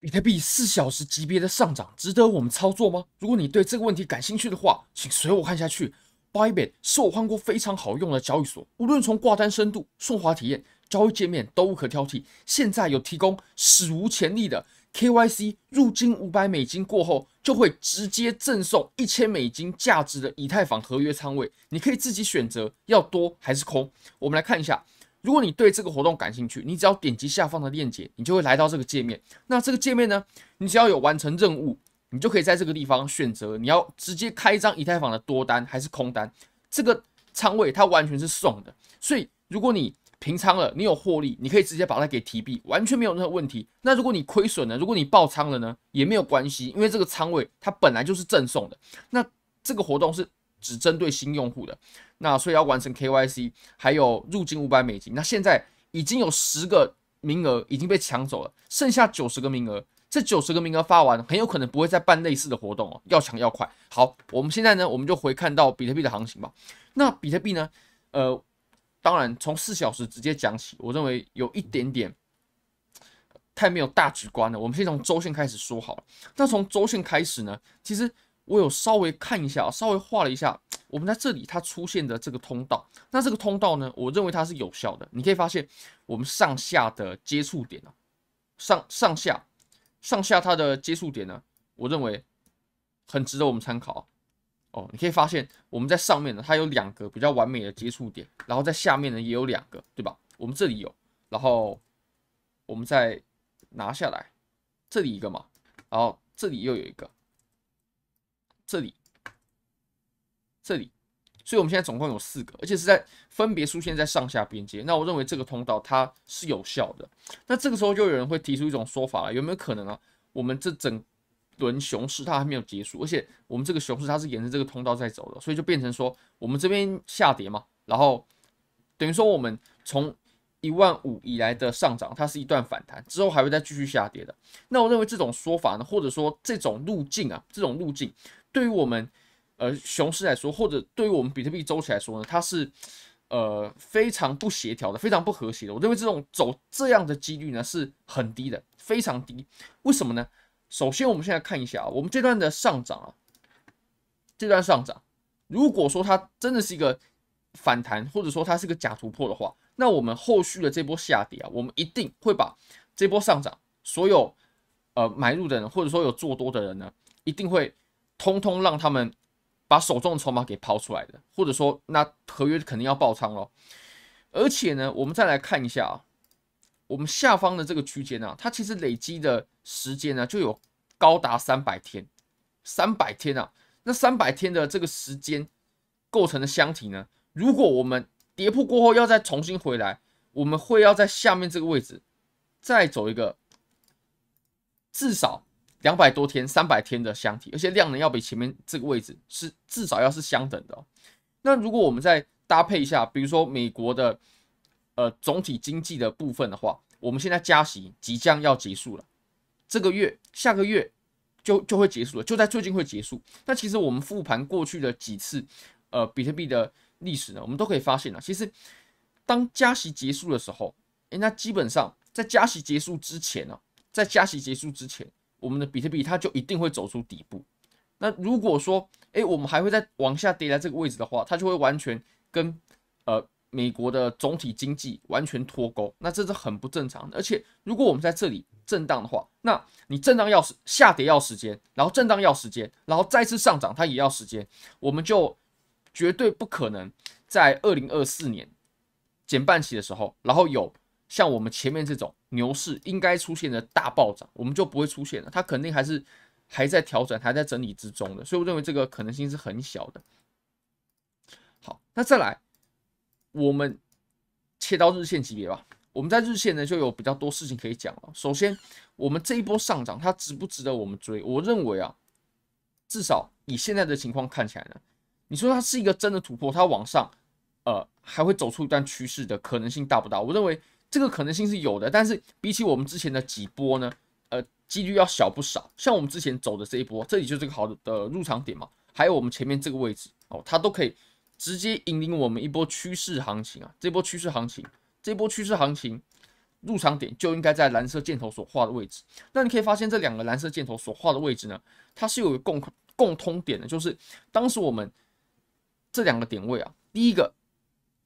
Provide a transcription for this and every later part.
比特币四小时级别的上涨，值得我们操作吗？如果你对这个问题感兴趣的话，请随我看下去。Bybit 是我换过非常好用的交易所，无论从挂单深度、送华体验、交易界面都无可挑剔。现在有提供史无前例的 KYC 入金五百美金过后，就会直接赠送一千美金价值的以太坊合约仓位，你可以自己选择要多还是空。我们来看一下。如果你对这个活动感兴趣，你只要点击下方的链接，你就会来到这个界面。那这个界面呢，你只要有完成任务，你就可以在这个地方选择你要直接开一张以太坊的多单还是空单。这个仓位它完全是送的，所以如果你平仓了，你有获利，你可以直接把它给提币，完全没有任何问题。那如果你亏损了，如果你爆仓了呢，也没有关系，因为这个仓位它本来就是赠送的。那这个活动是。只针对新用户的，那所以要完成 KYC，还有入金五百美金。那现在已经有十个名额已经被抢走了，剩下九十个名额，这九十个名额发完，很有可能不会再办类似的活动哦。要抢要快。好，我们现在呢，我们就回看到比特币的行情吧。那比特币呢，呃，当然从四小时直接讲起，我认为有一点点太没有大局观了。我们先从周线开始说好了。那从周线开始呢，其实。我有稍微看一下，稍微画了一下，我们在这里它出现的这个通道，那这个通道呢，我认为它是有效的。你可以发现我们上下的接触点啊，上上下上下它的接触点呢，我认为很值得我们参考。哦，你可以发现我们在上面呢，它有两个比较完美的接触点，然后在下面呢也有两个，对吧？我们这里有，然后我们再拿下来，这里一个嘛，然后这里又有一个。这里，这里，所以我们现在总共有四个，而且是在分别出现在上下边界。那我认为这个通道它是有效的。那这个时候就有人会提出一种说法了，有没有可能啊？我们这整轮熊市它还没有结束，而且我们这个熊市它是沿着这个通道在走的，所以就变成说我们这边下跌嘛，然后等于说我们从一万五以来的上涨，它是一段反弹，之后还会再继续下跌的。那我认为这种说法呢，或者说这种路径啊，这种路径。对于我们，呃，熊市来说，或者对于我们比特币周期来说呢，它是，呃，非常不协调的，非常不和谐的。我认为这种走这样的几率呢是很低的，非常低。为什么呢？首先，我们现在看一下啊，我们这段的上涨啊，这段上涨，如果说它真的是一个反弹，或者说它是个假突破的话，那我们后续的这波下跌啊，我们一定会把这波上涨所有，呃，买入的人，或者说有做多的人呢，一定会。通通让他们把手中的筹码给抛出来的，或者说那合约肯定要爆仓了。而且呢，我们再来看一下啊，我们下方的这个区间啊，它其实累积的时间呢就有高达三百天，三百天啊，那三百天的这个时间构成的箱体呢，如果我们跌破过后要再重新回来，我们会要在下面这个位置再走一个至少。两百多天、三百天的箱体，而且量能要比前面这个位置是至少要是相等的。那如果我们再搭配一下，比如说美国的呃总体经济的部分的话，我们现在加息即将要结束了，这个月、下个月就就会结束了，就在最近会结束。那其实我们复盘过去的几次呃比特币的历史呢，我们都可以发现了，其实当加息结束的时候，诶，那基本上在加息结束之前呢，在加息结束之前。我们的比特币它就一定会走出底部。那如果说，诶，我们还会再往下跌在这个位置的话，它就会完全跟呃美国的总体经济完全脱钩，那这是很不正常的。而且，如果我们在这里震荡的话，那你震荡要时下跌要时间，然后震荡要时间，然后再次上涨它也要时间，我们就绝对不可能在二零二四年减半期的时候，然后有。像我们前面这种牛市应该出现的大暴涨，我们就不会出现了。它肯定还是还在调整，还在整理之中的。所以我认为这个可能性是很小的。好，那再来我们切到日线级别吧。我们在日线呢就有比较多事情可以讲了。首先，我们这一波上涨它值不值得我们追？我认为啊，至少以现在的情况看起来呢，你说它是一个真的突破，它往上呃还会走出一段趋势的可能性大不大？我认为。这个可能性是有的，但是比起我们之前的几波呢，呃，几率要小不少。像我们之前走的这一波，这里就是个好的入场点嘛。还有我们前面这个位置哦，它都可以直接引领我们一波趋势行情啊。这波趋势行情，这波趋势行情入场点就应该在蓝色箭头所画的位置。那你可以发现这两个蓝色箭头所画的位置呢，它是有个共共通点的，就是当时我们这两个点位啊，第一个。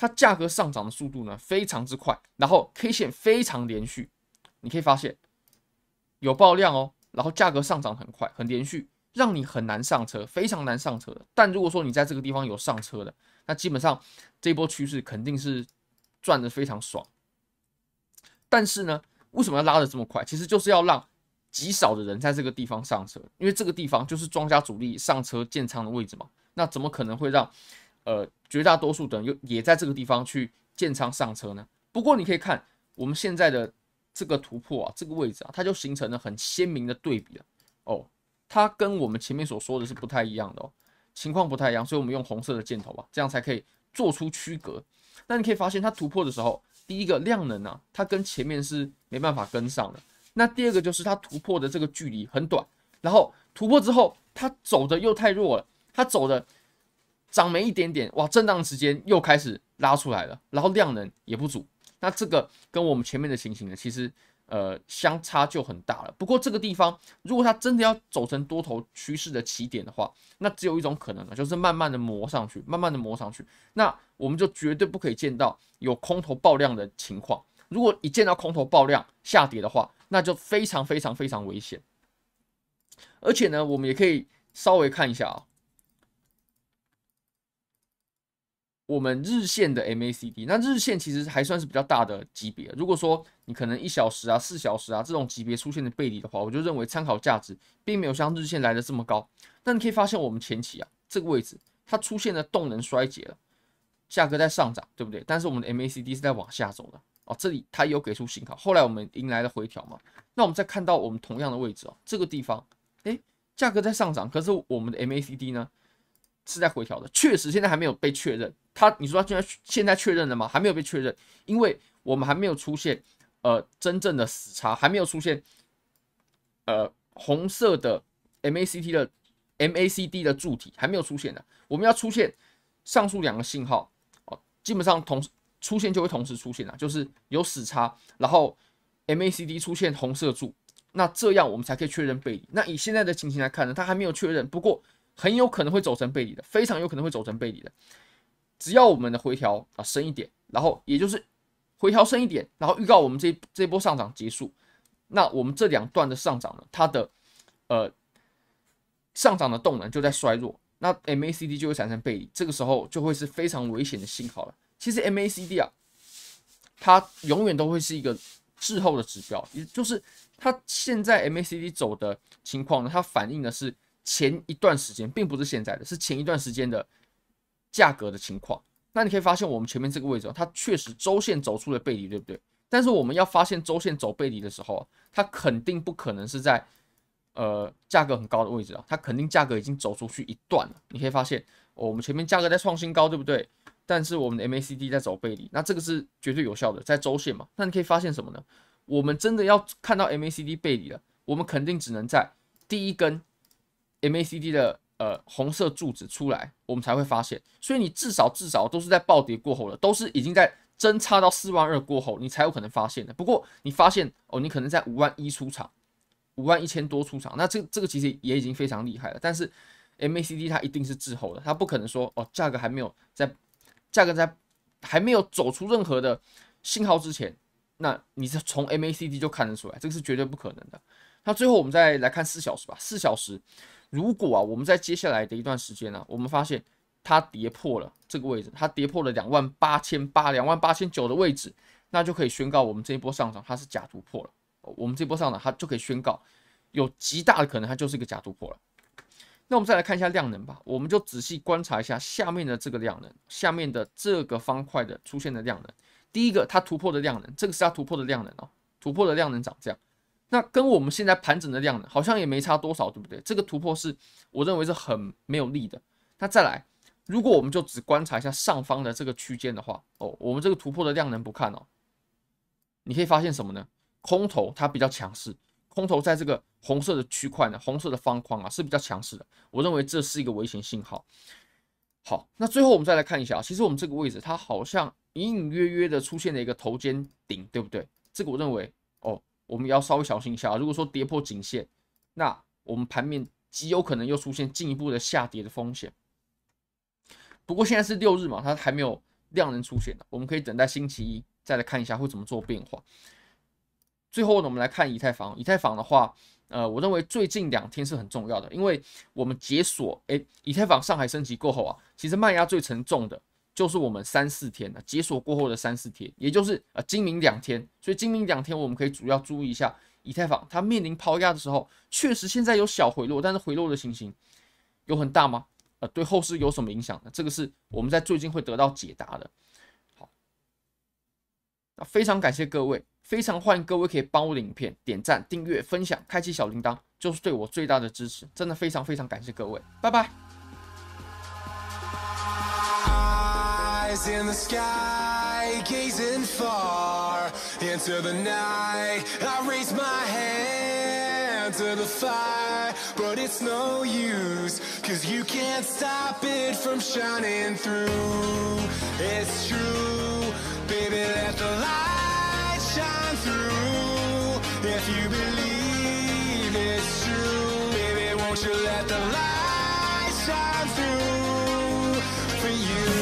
它价格上涨的速度呢非常之快，然后 K 线非常连续，你可以发现有爆量哦，然后价格上涨很快很连续，让你很难上车，非常难上车的。但如果说你在这个地方有上车的，那基本上这波趋势肯定是赚的非常爽。但是呢，为什么要拉的这么快？其实就是要让极少的人在这个地方上车，因为这个地方就是庄家主力上车建仓的位置嘛。那怎么可能会让？呃，绝大多数的人又也在这个地方去建仓上车呢。不过你可以看我们现在的这个突破啊，这个位置啊，它就形成了很鲜明的对比了哦。它跟我们前面所说的是不太一样的哦，情况不太一样，所以我们用红色的箭头吧，这样才可以做出区隔。那你可以发现它突破的时候，第一个量能啊，它跟前面是没办法跟上的。那第二个就是它突破的这个距离很短，然后突破之后它走的又太弱了，它走的。涨没一点点哇，震荡时间又开始拉出来了，然后量能也不足，那这个跟我们前面的情形呢，其实呃相差就很大了。不过这个地方如果它真的要走成多头趋势的起点的话，那只有一种可能了，就是慢慢的磨上去，慢慢的磨上去，那我们就绝对不可以见到有空头爆量的情况。如果一见到空头爆量下跌的话，那就非常非常非常危险。而且呢，我们也可以稍微看一下啊。我们日线的 MACD，那日线其实还算是比较大的级别。如果说你可能一小时啊、四小时啊这种级别出现的背离的话，我就认为参考价值并没有像日线来的这么高。但你可以发现，我们前期啊这个位置它出现了动能衰竭了，价格在上涨，对不对？但是我们的 MACD 是在往下走的哦，这里它有给出信号，后来我们迎来了回调嘛？那我们再看到我们同样的位置哦，这个地方哎，价格在上涨，可是我们的 MACD 呢是在回调的，确实现在还没有被确认。他，你说他现在现在确认了吗？还没有被确认，因为我们还没有出现呃真正的死叉，还没有出现呃红色的 MACD 的 MACD 的柱体还没有出现的。我们要出现上述两个信号哦，基本上同出现就会同时出现了，就是有死叉，然后 MACD 出现红色柱，那这样我们才可以确认背离。那以现在的情形来看呢，他还没有确认，不过很有可能会走成背离的，非常有可能会走成背离的。只要我们的回调啊深一点，然后也就是回调深一点，然后预告我们这这波上涨结束，那我们这两段的上涨呢，它的呃上涨的动能就在衰弱，那 MACD 就会产生背离，这个时候就会是非常危险的信号了。其实 MACD 啊，它永远都会是一个滞后的指标，也就是它现在 MACD 走的情况呢，它反映的是前一段时间，并不是现在的是前一段时间的。价格的情况，那你可以发现我们前面这个位置，它确实周线走出了背离，对不对？但是我们要发现周线走背离的时候，它肯定不可能是在呃价格很高的位置啊，它肯定价格已经走出去一段了。你可以发现我们前面价格在创新高，对不对？但是我们的 MACD 在走背离，那这个是绝对有效的，在周线嘛。那你可以发现什么呢？我们真的要看到 MACD 背离了，我们肯定只能在第一根 MACD 的。呃，红色柱子出来，我们才会发现。所以你至少至少都是在暴跌过后了，都是已经在增差到四万二过后，你才有可能发现的。不过你发现哦，你可能在五万一出场，五万一千多出场，那这这个其实也已经非常厉害了。但是 MACD 它一定是滞后的，它不可能说哦，价格还没有在价格在还没有走出任何的信号之前，那你是从 MACD 就看得出来，这个是绝对不可能的。那最后我们再来看四小时吧。四小时，如果啊我们在接下来的一段时间呢，我们发现它跌破了这个位置，它跌破了两万八千八、两万八千九的位置，那就可以宣告我们这一波上涨它是假突破了。我们这波上涨它就可以宣告有极大的可能它就是一个假突破了。那我们再来看一下量能吧，我们就仔细观察一下下面的这个量能，下面的这个方块的出现的量能，第一个它突破的量能，这个是它突破的量能啊，突破的量能长这样。那跟我们现在盘整的量呢，好像也没差多少，对不对？这个突破是我认为是很没有力的。那再来，如果我们就只观察一下上方的这个区间的话，哦，我们这个突破的量能不看哦，你可以发现什么呢？空头它比较强势，空头在这个红色的区块呢，红色的方框啊是比较强势的，我认为这是一个危险信号。好，那最后我们再来看一下，其实我们这个位置它好像隐隐约约的出现了一个头肩顶，对不对？这个我认为。我们要稍微小心一下，如果说跌破颈线，那我们盘面极有可能又出现进一步的下跌的风险。不过现在是六日嘛，它还没有量能出现的，我们可以等待星期一再来看一下会怎么做变化。最后呢，我们来看以太坊，以太坊的话，呃，我认为最近两天是很重要的，因为我们解锁诶，以太坊上海升级过后啊，其实卖压最沉重的。就是我们三四天的解锁过后的三四天，也就是呃今明两天，所以今明两天我们可以主要注意一下以太坊，它面临抛压的时候，确实现在有小回落，但是回落的情形有很大吗？呃，对后市有什么影响呢？这个是我们在最近会得到解答的。好，那非常感谢各位，非常欢迎各位可以帮我的影片点赞、订阅、分享、开启小铃铛，就是对我最大的支持，真的非常非常感谢各位，拜拜。Eyes in the sky, gazing far into the night. I raise my hand to the fire, but it's no use, cause you can't stop it from shining through. It's true, baby, let the light shine through. If you believe it's true, baby, won't you let the light shine through for you?